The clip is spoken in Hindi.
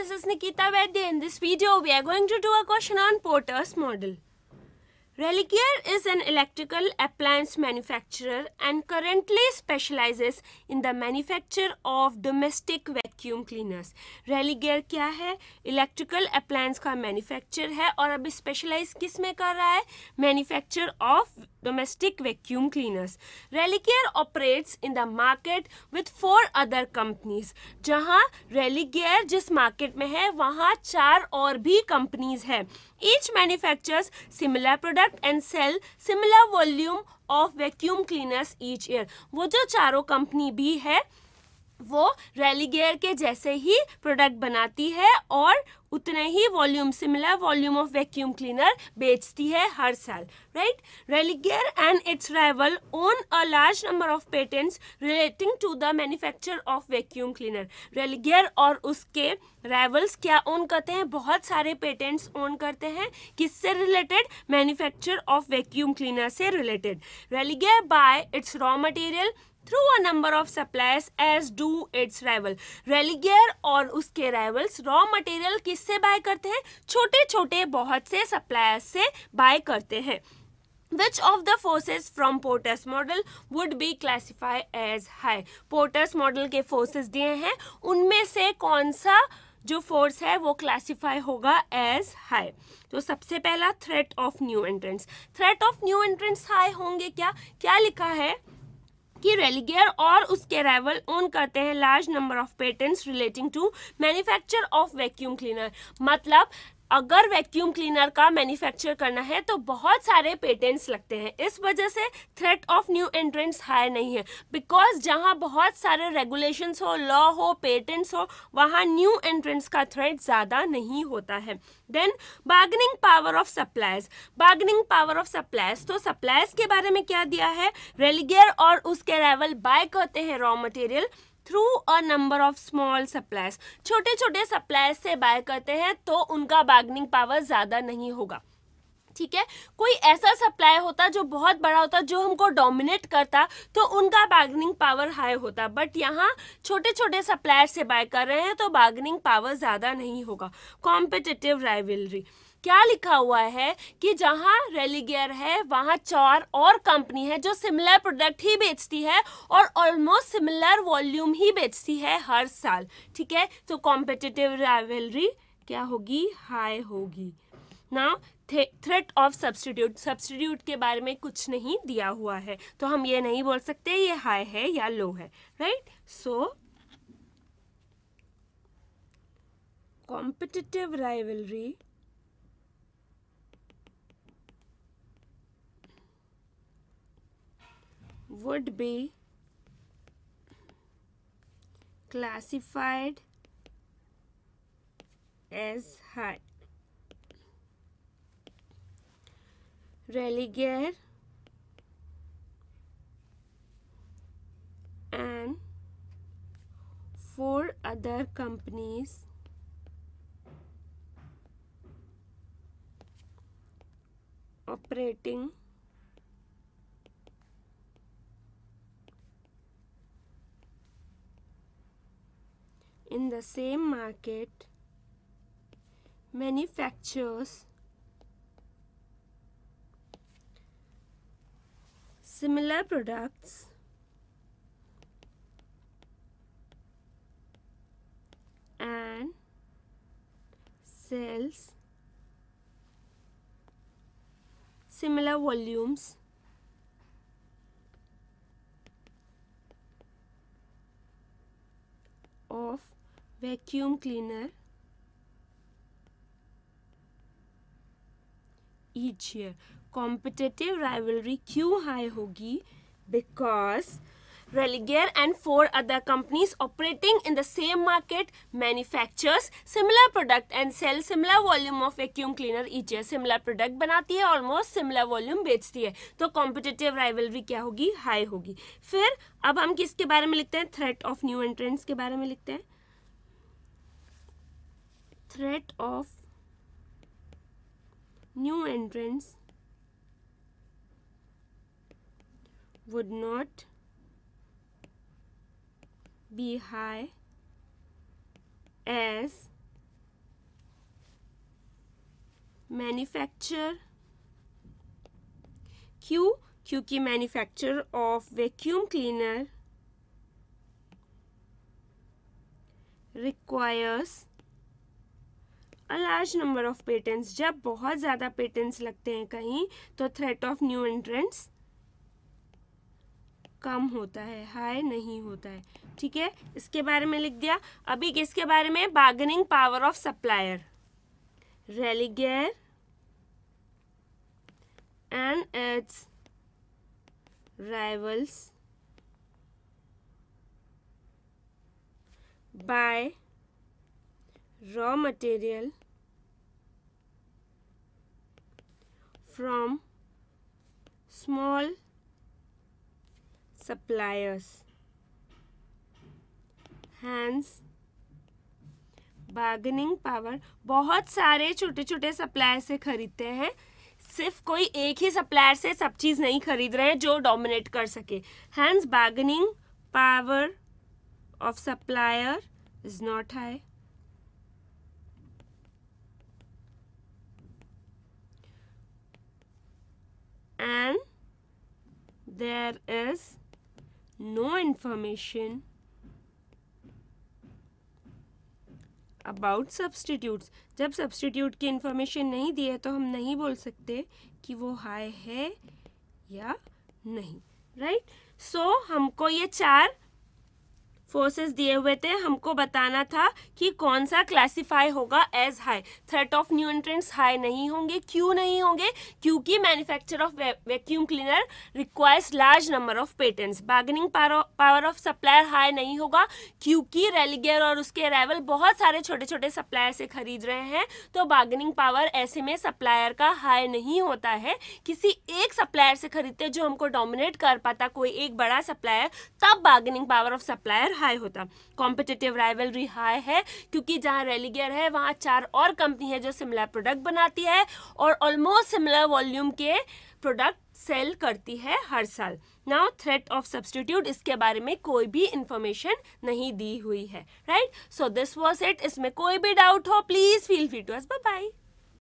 this is Nikita Vaidya. In this video, we are going to do a question on Porter's model. Relicare is an electrical appliance manufacturer and currently specializes in the manufacture of domestic vacuum cleaners Religare क्या है इलेक्ट्रिकल अप्लायंस का मैन्युफैक्चर है और अब स्पेशलाइज किस में कर रहा है manufacture of domestic vacuum cleaners Religare operates in the market with four other companies जहां रेलीगेयर जिस मार्केट में है वहां चार और भी कंपनीज है each manufactures similar product except and sell similar volume of vacuum cleaners each year वो जो चारों कंपनी भी है वो रेलीगेयर के जैसे ही प्रोडक्ट बनाती है और उतने ही volume similar volume of vacuum cleaner बेचती है हर साल right Religare and its rival own a large number of patents relating to the manufacture of vacuum cleaner Religare और उसके राइवल्स क्या ओन करते हैं बहुत सारे पेटेंट्स ओन करते हैं किससे related manufacture of vacuum cleaner से related Religare buy its raw material through a number of suppliers as do its rival Religare और उसके राइवल्स रॉ मटेरियल किस किससे बाय करते हैं छोटे छोटे बहुत से सप्लायर्स से बाय करते हैं Which of the forces from Porter's model would be classified as high? Porter's model के forces दिए हैं उनमें से कौन सा जो फोर्स है वो क्लासीफाई होगा एज हाई तो सबसे पहला threat of new entrants threat of new entrants high होंगे क्या क्या लिखा है कि रेलिगेयर और उसके रेवल ओन करते हैं large number of patents relating to manufacture of vacuum cleaner मतलब अगर वैक्यूम क्लीनर का मैन्युफैक्चर करना है तो बहुत सारे पेटेंट्स लगते हैं इस वजह से threat of new entrants high नहीं है बिकॉज जहाँ बहुत सारे रेगुलेशंस हो लॉ हो पेटेंट्स हो वहाँ न्यू एंट्रेंट्स का थ्रेट ज़्यादा नहीं होता है then bargaining power of suppliers bargaining power of suppliers तो सप्लायर्स के बारे में क्या दिया है रेलिगेयर और उसके रेवल बाय करते हैं raw material through a number of small suppliers छोटे छोटे सप्लायर्स से बाय करते हैं तो उनका बार्गनिंग पावर ज़्यादा नहीं होगा ठीक है कोई ऐसा सप्लाई होता जो बहुत बड़ा होता जो हमको डोमिनेट करता तो उनका बार्गनिंग पावर हाई होता बट यहाँ छोटे छोटे सप्लायर से बाय कर रहे हैं तो बार्गनिंग पावर ज़्यादा नहीं होगा कॉम्पिटिटिव राइवलरी क्या लिखा हुआ है कि जहां रेलीगेयर है वहां चार और कंपनी है जो सिमिलर प्रोडक्ट ही बेचती है और ऑलमोस्ट सिमिलर वॉल्यूम ही बेचती है हर साल ठीक है तो कॉम्पिटिटिव रेवलरी क्या होगी हाई होगी ना थ्रेट ऑफ सब्सटीट्यूट सब्सटीट्यूट के बारे में कुछ नहीं दिया हुआ है तो हम ये नहीं बोल सकते ये हाई है या लो है right so competitive rivalry would be classified as high. Religare and four other companies operating same market manufactures similar products and sells similar volumes of vacuum cleaner each year competitive rivalry क्यों high होगी because Religare and four other companies operating in the same market manufactures similar product and sell similar volume of vacuum cleaner each year similar product बनाती है ऑलमोस्ट सिमिलर वॉल्यूम बेचती है तो कॉम्पिटेटिव राइवलरी क्या होगी हाई होगी फिर अब हम किसके बारे में लिखते हैं थ्रेट ऑफ न्यू एंट्रेंस के बारे में लिखते हैं threat of new entrants would not be high as manufacture Q क्योंकि manufacture of vacuum cleaner requires a large number of patents जब बहुत ज़्यादा पेटेंट्स लगते हैं कहीं तो थ्रेट ऑफ न्यू एंट्रेंट्स कम होता है हाई नहीं होता है ठीक है इसके बारे में लिख दिया अभी किसके बारे में bargaining power of supplier Religare and its rivals buy raw material from small suppliers. Hence, bargaining power बहुत सारे छोटे छोटे सप्लायर से खरीदते हैं सिर्फ कोई एक ही सप्लायर से सब चीज़ नहीं खरीद रहे हैं जो डोमिनेट कर सके hence bargaining power of supplier is not high and there is no information about substitutes. जब substitute की information नहीं दी है तो हम नहीं बोल सकते कि वो high है या नहीं right? so, हमको ये चार फोर्सेस दिए हुए थे हमको बताना था कि कौन सा क्लासिफाई होगा as high threat of new entrants high नहीं होंगे क्यों नहीं होंगे क्योंकि manufacture of vacuum cleaner requires large number of patents bargaining power of supplier high नहीं होगा क्योंकि रेलीगेयर और उसके अराइवल बहुत सारे छोटे छोटे सप्लायर से खरीद रहे हैं तो बार्गेनिंग पावर ऐसे में सप्लायर का हाई नहीं होता है किसी एक सप्लायर से खरीदते जो हमको डोमिनेट कर पाता कोई एक बड़ा सप्लायर तब bargaining power of supplier high होता कॉम्पिटेटिव राइवलरी हाई है क्योंकि जहाँ रेलीगेयर है वहाँ चार और कंपनी है जो सिमिलर प्रोडक्ट बनाती है और ऑलमोस्ट सिमिलर वॉल्यूम के प्रोडक्ट सेल करती है हर साल नाउ थ्रेट ऑफ सब्सटीट्यूट इसके बारे में कोई भी इंफॉर्मेशन नहीं दी हुई है right so this was it इसमें कोई भी डाउट हो please feel free to us bye